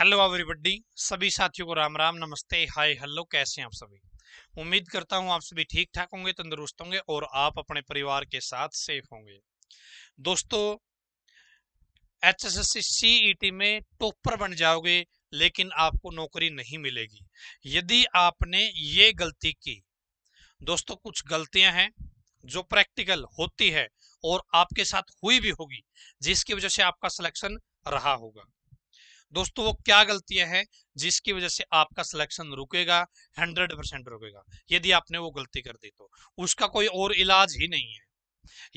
hello बड्डी सभी साथियों को राम राम नमस्ते हाय हेलो कैसे हैं आप सभी उम्मीद करता हूं आप सभी ठीक ठाक होंगे तंदुरुस्त होंगे और आप अपने परिवार के साथ सेफ होंगे दोस्तों H S S C T e में टॉपर बन जाओगे लेकिन आपको नौकरी नहीं मिलेगी यदि आपने ये गलती की दोस्तों कुछ गलतियां हैं जो प्रैक्टिकल होती है और आपके साथ हुई भी होगी जिसकी वजह से आपका सिलेक्शन रहा होगा दोस्तों वो क्या गलतियां हैं जिसकी वजह से आपका सिलेक्शन रुकेगा हंड्रेड परसेंट रुकेगा यदि आपने वो गलती कर दी तो उसका कोई और इलाज ही नहीं है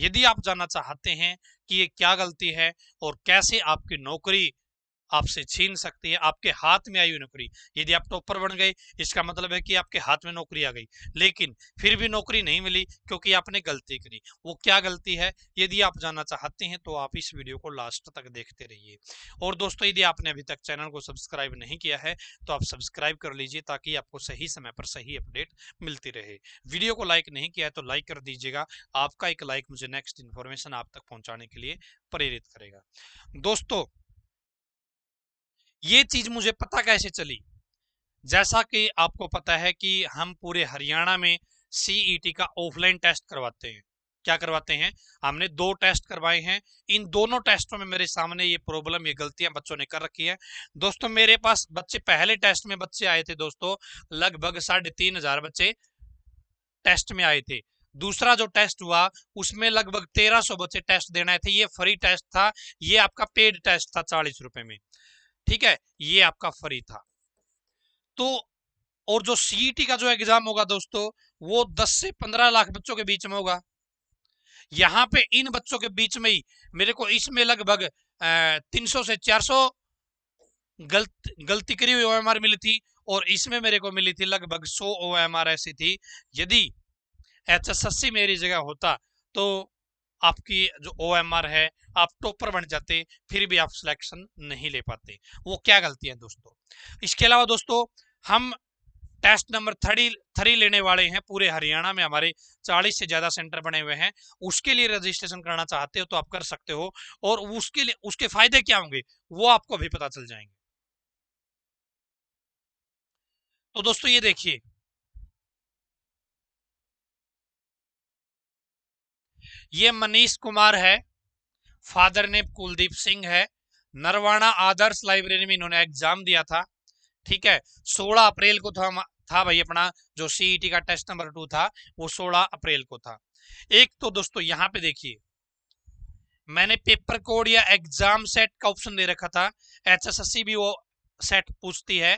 यदि आप जानना चाहते हैं कि ये क्या गलती है और कैसे आपकी नौकरी आपसे छीन सकती है आपके हाथ में आई हुई नौकरी यदि आप टॉपर बन गए इसका मतलब है कि आपके हाथ में नौकरी आ गई लेकिन फिर भी नौकरी नहीं मिली क्योंकि आपने गलती करी वो क्या गलती है यदि आप जानना चाहते हैं तो आप इस वीडियो को लास्ट तक देखते रहिए और दोस्तों यदि आपने अभी तक चैनल को सब्सक्राइब नहीं किया है तो आप सब्सक्राइब कर लीजिए ताकि आपको सही समय पर सही अपडेट मिलती रहे वीडियो को लाइक नहीं किया है तो लाइक कर दीजिएगा आपका एक लाइक मुझे नेक्स्ट इन्फॉर्मेशन आप तक पहुँचाने के लिए प्रेरित करेगा दोस्तों ये चीज मुझे पता कैसे चली जैसा कि आपको पता है कि हम पूरे हरियाणा में सीईटी e का ऑफलाइन टेस्ट करवाते हैं क्या करवाते हैं हमने दो टेस्ट करवाए हैं इन दोनों टेस्टों में मेरे सामने ये प्रॉब्लम ये गलतियां बच्चों ने कर रखी है दोस्तों मेरे पास बच्चे पहले टेस्ट में बच्चे आए थे दोस्तों लगभग साढ़े तीन हजार बच्चे टेस्ट में आए थे दूसरा जो टेस्ट हुआ उसमें लगभग तेरह सौ बच्चे टेस्ट देना थे ये फ्री टेस्ट था ये आपका पेड टेस्ट था चालीस रुपए में ठीक है ये आपका फ्री था तो और जो सीईटी e का जो एग्जाम होगा दोस्तों वो 10 से 15 लाख बच्चों के बीच में होगा यहाँ पे इन बच्चों के बीच में ही मेरे को इसमें लगभग 300 से 400 गलत गलती करी हुई ओएमआर मिली थी और इसमें मेरे को मिली थी लगभग 100 ओएमआर ऐसी थी यदि एच एस मेरी जगह होता तो आपकी जो ओ है आप टॉपर बन जाते फिर भी आप सिलेक्शन नहीं ले पाते वो क्या गलती है दोस्तों इसके अलावा दोस्तों हम टेस्ट नंबर थर्टी थ्री लेने वाले हैं पूरे हरियाणा में हमारे 40 से ज़्यादा सेंटर बने हुए हैं उसके लिए रजिस्ट्रेशन करना चाहते हो तो आप कर सकते हो और उसके लिए उसके फायदे क्या होंगे वो आपको अभी पता चल जाएंगे तो दोस्तों ये देखिए ये मनीष कुमार है फादर ने कुलदीप सिंह है नरवाणा आदर्श लाइब्रेरी में इन्होंने एग्जाम दिया था ठीक है 16 अप्रैल को था था भाई अपना जो सीईटी e का टेस्ट नंबर टू था वो 16 अप्रैल को था एक तो दोस्तों यहाँ पे देखिए मैंने पेपर कोड या एग्जाम सेट का ऑप्शन दे रखा था एचएसएससी भी वो सेट पूछती है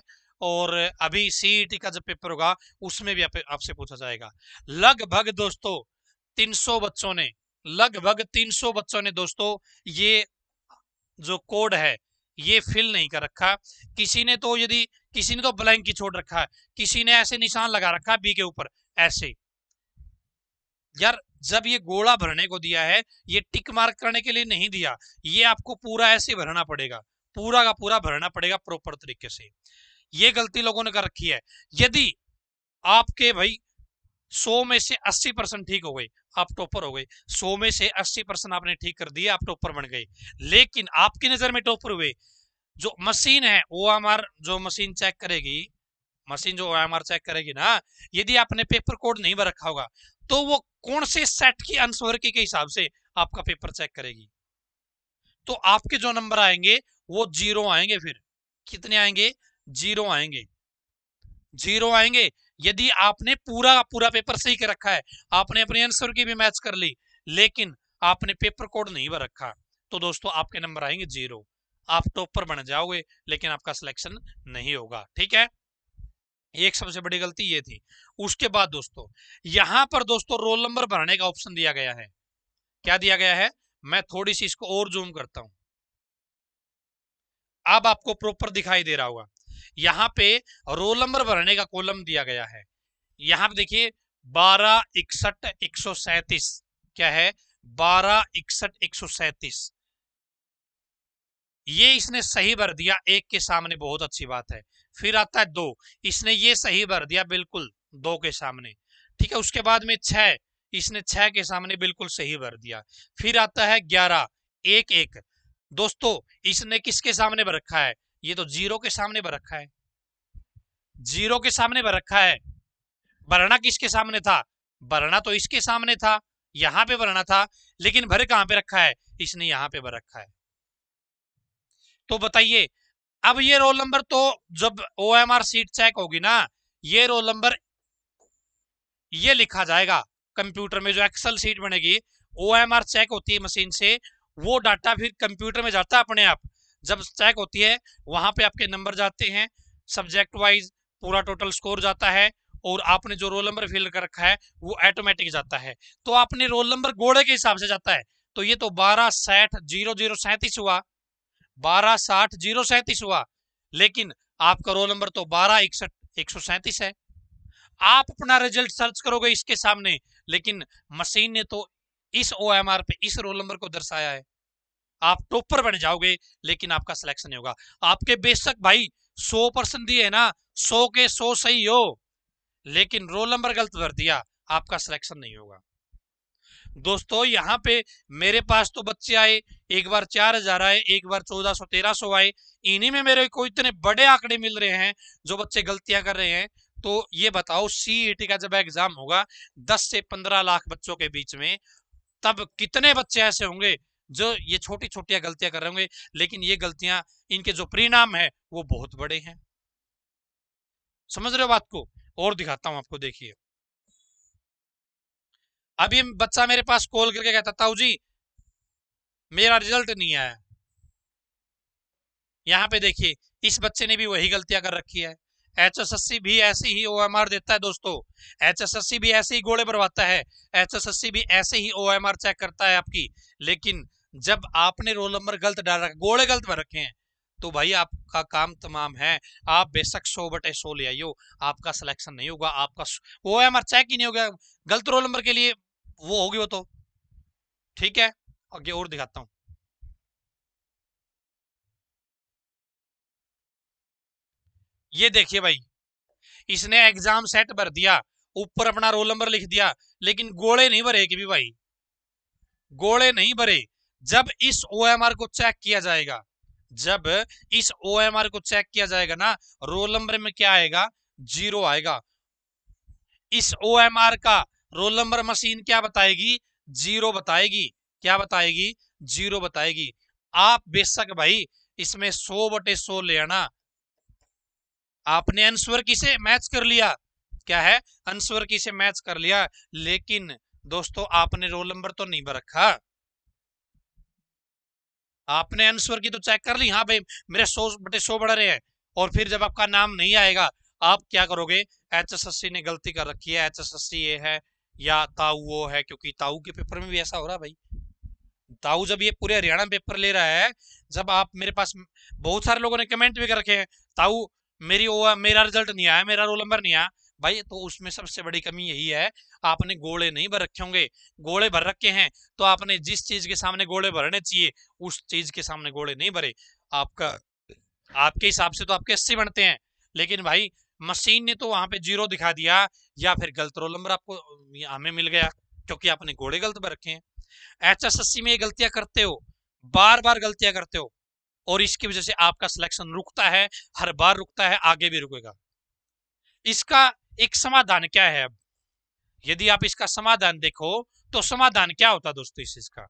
और अभी सीईटी e का जब पेपर होगा उसमें भी आपसे पूछा जाएगा लगभग दोस्तों 300 बच्चों ने लगभग 300 बच्चों ने दोस्तों ये जो कोड है ये फिल नहीं कर रखा किसी ने तो यदि किसी ने तो ब्लैंक ही छोड़ रखा है किसी ने ऐसे निशान लगा रखा बी के ऊपर ऐसे यार जब ये गोला भरने को दिया है ये टिक मार्क करने के लिए नहीं दिया ये आपको पूरा ऐसे भरना पड़ेगा पूरा का पूरा भरना पड़ेगा प्रॉपर तरीके से ये गलती लोगों ने कर रखी है यदि आपके भाई सौ में से अस्सी परसेंट ठीक हो गए आप टॉपर हो गए सौ में से अस्सी परसेंट आपने ठीक कर दिए आप टॉपर बन गए लेकिन आपकी नजर में टॉपर हुए जो मशीन है ओ जो मशीन चेक करेगी मशीन जो ओ चेक करेगी ना यदि आपने पेपर कोड नहीं भर रखा होगा तो वो कौन से सेट की आंसर के हिसाब से आपका पेपर चेक करेगी तो आपके जो नंबर आएंगे वो जीरो आएंगे फिर कितने आएंगे जीरो आएंगे जीरो आएंगे यदि आपने पूरा पूरा पेपर सही कर रखा है आपने अपने आंसर की भी मैच कर ली लेकिन आपने पेपर कोड नहीं भर रखा तो दोस्तों आपके नंबर आएंगे जीरो आप टॉपर बन जाओगे लेकिन आपका सिलेक्शन नहीं होगा ठीक है एक सबसे बड़ी गलती ये थी उसके बाद दोस्तों यहां पर दोस्तों रोल नंबर भरने का ऑप्शन दिया गया है क्या दिया गया है मैं थोड़ी सी इसको और जूम करता हूं अब आपको प्रॉपर दिखाई दे रहा होगा यहाँ पे रोल नंबर भरने का कॉलम दिया गया है यहाँ पे देखिए बारह इकसठ एक सौ सैतीस क्या है बारह इकसठ एक सौ सैतीस ये इसने सही भर दिया एक के सामने बहुत अच्छी बात है फिर आता है दो इसने ये सही भर दिया बिल्कुल दो के सामने ठीक है उसके बाद में छह इसने छह के सामने बिल्कुल सही भर दिया फिर आता है ग्यारह एक एक दोस्तों इसने किसके सामने भर रखा है ये तो जीरो के सामने बर रखा है जीरो के सामने बर रखा है वर्णा किसके सामने था वर्णा तो इसके सामने था यहां पे वर्णा था लेकिन भर कहां पे रखा है इसने यहां पे भर रखा है तो बताइए अब ये रोल नंबर तो जब O M R sheet check होगी ना ये रोल नंबर ये लिखा जाएगा कंप्यूटर में जो एक्सल सीट बनेगी ओ एम आर चेक होती है मशीन से वो डाटा फिर कंप्यूटर में जाता है अपने आप जब चेक होती है वहां पे आपके नंबर जाते हैं सब्जेक्ट वाइज पूरा टोटल स्कोर जाता है और आपने जो रोल नंबर फिल कर रखा है वो ऑटोमेटिक जाता है तो आपने रोल नंबर घोड़े के हिसाब से जाता है तो ये तो बारह साठ जीरो जीरो सैंतीस हुआ बारह साठ जीरो सैंतीस हुआ लेकिन आपका रोल नंबर तो बारह इकसठ एक सौ सैंतीस है आप अपना रिजल्ट सर्च करोगे इसके सामने लेकिन मशीन ने तो इस ओ पे इस रोल नंबर को दर्शाया है आप टॉपर तो बन जाओगे लेकिन आपका सिलेक्शन नहीं होगा आपके बेशक भाई सौ परसेंट दिए ना सौ के सौ सही हो लेकिन रोल नंबर गलत भर दिया आपका सिलेक्शन नहीं होगा दोस्तों यहाँ पे मेरे पास तो बच्चे आए एक बार चार हजार आए एक बार चौदह सौ तेरह सौ आए इन्हीं में मेरे को इतने बड़े आंकड़े मिल रहे हैं जो बच्चे गलतियां कर रहे हैं तो ये बताओ सीई e का जब एग्जाम होगा दस से पंद्रह लाख बच्चों के बीच में तब कितने बच्चे ऐसे होंगे जो ये छोटी छोटी गलतियां कर रहे होंगे लेकिन ये गलतियां इनके जो परिणाम है वो बहुत बड़े हैं समझ रहे हो बात को और दिखाता हूं आपको देखिए अभी बच्चा मेरे पास कॉल करके कहता ताऊ जी मेरा रिजल्ट नहीं आया यहाँ पे देखिए इस बच्चे ने भी वही गलतियां कर रखी है एचएसएससी भी ऐसी ही ओएमआर देता है दोस्तों एचएसएससी भी ऐसे ही गोले भरवाता है एचएसएससी भी ऐसे ही ओएमआर चेक करता है आपकी लेकिन जब आपने रोल नंबर गलत डाल रखा गोले गलत में रखे हैं तो भाई आपका काम तमाम है आप बेशक सौ बटे सो ले आइयो आपका सिलेक्शन नहीं होगा आपका वो एम आर चेक ही नहीं होगा गलत रोल नंबर के लिए वो होगी वो तो ठीक है आगे और दिखाता हूं ये देखिए भाई इसने एग्जाम सेट भर दिया ऊपर अपना रोल नंबर लिख दिया लेकिन गोले नहीं भरे कि भी भाई गोले नहीं भरे जब इस ओएमआर को चेक किया जाएगा जब इस आर को चेक किया जाएगा ना रोल नंबर में क्या आएगा जीरो आएगा इस आर का रोल नंबर मशीन क्या बताएगी जीरो बताएगी क्या बताएगी जीरो बताएगी आप बेशक भाई इसमें सो बटे सो ले आना आपने आंसर किसे मैच कर लिया क्या है आंसर किसे मैच कर लिया लेकिन दोस्तों आपने रोल नंबर तो नहीं बरखा आपने आंसर की तो चेक कर ली हाँ भाई मेरे सौ बटे सौ बढ़ रहे हैं और फिर जब आपका नाम नहीं आएगा आप क्या करोगे एच एस एस सी ने गलती कर रखी है एच एस एस सी ये है या ताऊ वो है क्योंकि ताऊ के पेपर में भी ऐसा हो रहा भाई ताऊ जब ये पूरे हरियाणा पेपर ले रहा है जब आप मेरे पास बहुत सारे लोगों ने कमेंट भी कर रखे हैं ताऊ मेरी ओ मेरा रिजल्ट नहीं आया मेरा रोल नंबर नहीं आया भाई तो उसमें सबसे बड़ी कमी यही है आपने गोले नहीं भर रखे होंगे गोले भर रखे हैं तो आपने जिस चीज के सामने गोले भरने चाहिए उस चीज के सामने गोले नहीं भरे आपका आपके हिसाब से तो आपके अस्सी बनते हैं लेकिन भाई मशीन ने तो वहां पे जीरो दिखा दिया या फिर गलत रोल नंबर आपको हमें मिल गया क्योंकि आपने घोड़े गलत भर रखे हैं एच एचएसएससी में ये गलतियां करते हो बार बार गलतियां करते हो और इसकी वजह से आपका सिलेक्शन रुकता है हर बार रुकता है आगे भी रुकेगा इसका एक समाधान क्या है अब यदि आप इसका समाधान देखो तो समाधान क्या होता दोस्तों इस इसका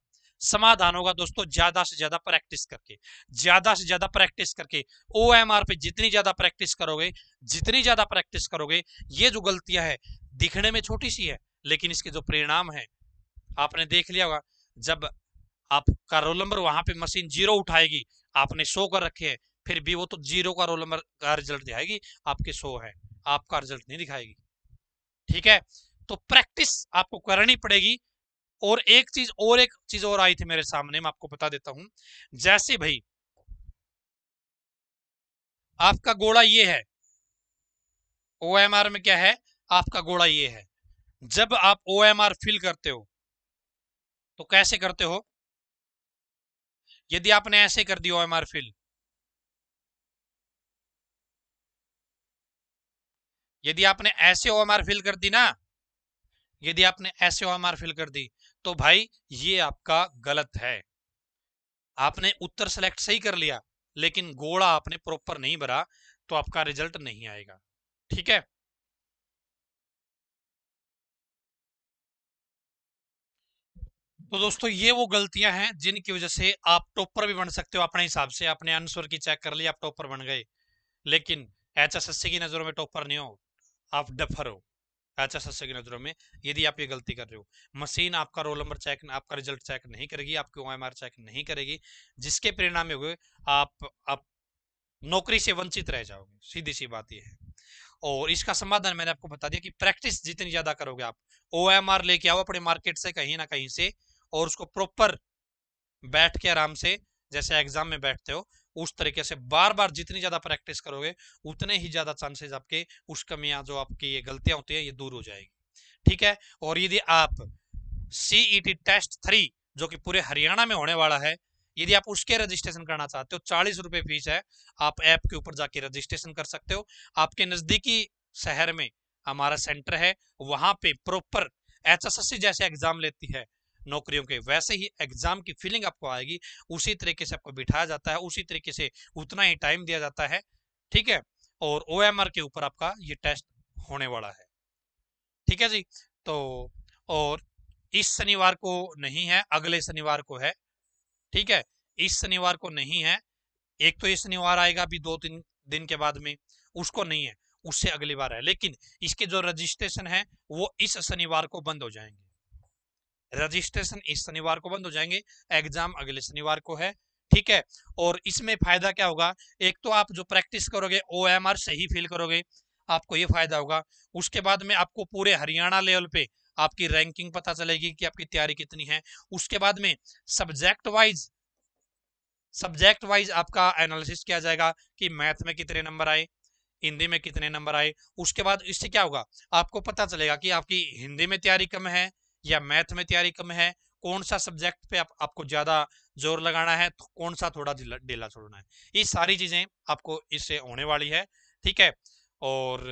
समाधान होगा दोस्तों ज्यादा से ज्यादा प्रैक्टिस करके ज्यादा से ज्यादा प्रैक्टिस करके ओ एम आर पे जितनी ज्यादा प्रैक्टिस करोगे जितनी ज्यादा प्रैक्टिस करोगे ये जो गलतियां है दिखने में छोटी सी है लेकिन इसके जो परिणाम है आपने देख लिया होगा जब आपका रोल नंबर वहां पे मशीन जीरो उठाएगी आपने सो कर रखे हैं फिर भी वो तो जीरो का रोल नंबर का रिजल्ट दिखाएगी आपके सो है आपका रिजल्ट नहीं दिखाएगी ठीक है तो प्रैक्टिस आपको करनी पड़ेगी और एक चीज और एक चीज और आई थी मेरे सामने मैं आपको बता देता हूं जैसे भाई आपका गोड़ा ये है ओ में क्या है आपका गोड़ा ये है जब आप ओ फिल करते हो तो कैसे करते हो यदि आपने ऐसे कर दिया ओ फिल यदि आपने ऐसे ओ फिल कर दी ना यदि आपने ऐसे ओ फिल कर दी तो भाई ये आपका गलत है आपने उत्तर सेलेक्ट सही कर लिया लेकिन गोड़ा आपने प्रॉपर नहीं भरा तो आपका रिजल्ट नहीं आएगा ठीक है तो दोस्तों ये वो गलतियां हैं जिनकी वजह से आप टॉपर भी बन सकते हो अपने हिसाब से अपने आंसर की चेक कर लिया आप टॉपर बन गए लेकिन एचएसएससी की नजरों में टॉपर नहीं हो आप डफर हो अच्छा एचएसएससी की नज़रों में यदि आप ये गलती कर रहे हो मशीन आपका रोल नंबर चेक आपका रिजल्ट चेक नहीं करेगी आपके ओ चेक नहीं करेगी जिसके परिणाम हुए आप आप नौकरी से वंचित रह जाओगे सीधी सी बात यह है और इसका समाधान मैंने आपको बता दिया कि प्रैक्टिस जितनी ज़्यादा करोगे आप ओ लेके आओ अपने मार्केट से कहीं ना कहीं से और उसको प्रॉपर बैठ के आराम से जैसे एग्जाम में बैठते हो उस तरीके से बार बार जितनी ज़्यादा प्रैक्टिस करोगे उतने ही ज़्यादा चांसेस आपके उस कमियां जो आपकी ये गलतियां होती है ये दूर हो जाएगी ठीक है और यदि आप सीईटी टेस्ट थ्री जो कि पूरे हरियाणा में होने वाला है यदि आप उसके रजिस्ट्रेशन करना चाहते हो चालीस रुपए फीस है आप ऐप के ऊपर जाके रजिस्ट्रेशन कर सकते हो आपके नजदीकी शहर में हमारा सेंटर है वहां पे प्रॉपर एच जैसे एग्जाम लेती है नौकरियों के वैसे ही एग्जाम की फीलिंग आपको आएगी उसी तरीके से आपको बिठाया जाता है उसी तरीके से उतना ही टाइम दिया जाता है ठीक है और ओ के ऊपर आपका ये टेस्ट होने वाला है ठीक है जी तो और इस शनिवार को नहीं है अगले शनिवार को है ठीक है इस शनिवार को नहीं है एक तो ये शनिवार आएगा अभी दो तीन दिन के बाद में उसको नहीं है उससे अगली बार है लेकिन इसके जो रजिस्ट्रेशन है वो इस शनिवार को बंद हो जाएंगे रजिस्ट्रेशन इस शनिवार को बंद हो जाएंगे एग्जाम अगले शनिवार को है ठीक है और इसमें फायदा क्या होगा एक तो आप जो प्रैक्टिस करोगे ओ एम आर सही फील करोगे आपको ये फायदा होगा उसके बाद में आपको पूरे हरियाणा लेवल पे आपकी रैंकिंग पता चलेगी कि आपकी तैयारी कितनी है उसके बाद में सब्जेक्ट वाइज सब्जेक्ट वाइज आपका एनालिसिस किया जाएगा कि मैथ में कितने नंबर आए हिंदी में कितने नंबर आए उसके बाद इससे क्या होगा आपको पता चलेगा कि आपकी हिंदी में तैयारी कम है या मैथ में तैयारी कम है कौन सा सब्जेक्ट पे आप, आपको ज्यादा जोर लगाना है तो कौन सा थोड़ा ढीला छोड़ना है ये सारी चीजें आपको इससे होने वाली है ठीक है और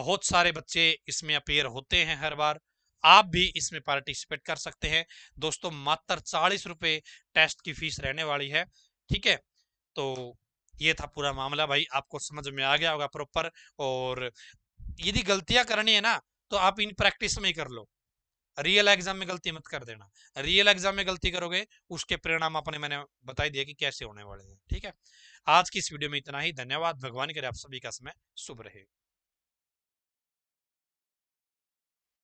बहुत सारे बच्चे इसमें अपेयर होते हैं हर बार आप भी इसमें पार्टिसिपेट कर सकते हैं दोस्तों मात्र चालीस रुपए टेस्ट की फीस रहने वाली है ठीक है तो ये था पूरा मामला भाई आपको समझ में आ गया होगा प्रॉपर और यदि गलतियां करनी है ना तो आप इन प्रैक्टिस में ही कर लो रियल एग्जाम में गलती मत कर देना रियल एग्जाम में गलती करोगे उसके परिणाम अपने मैंने बताई दिया कि कैसे होने वाले हैं ठीक है आज की इस वीडियो में इतना ही धन्यवाद भगवान करे आप सभी का समय शुभ रहे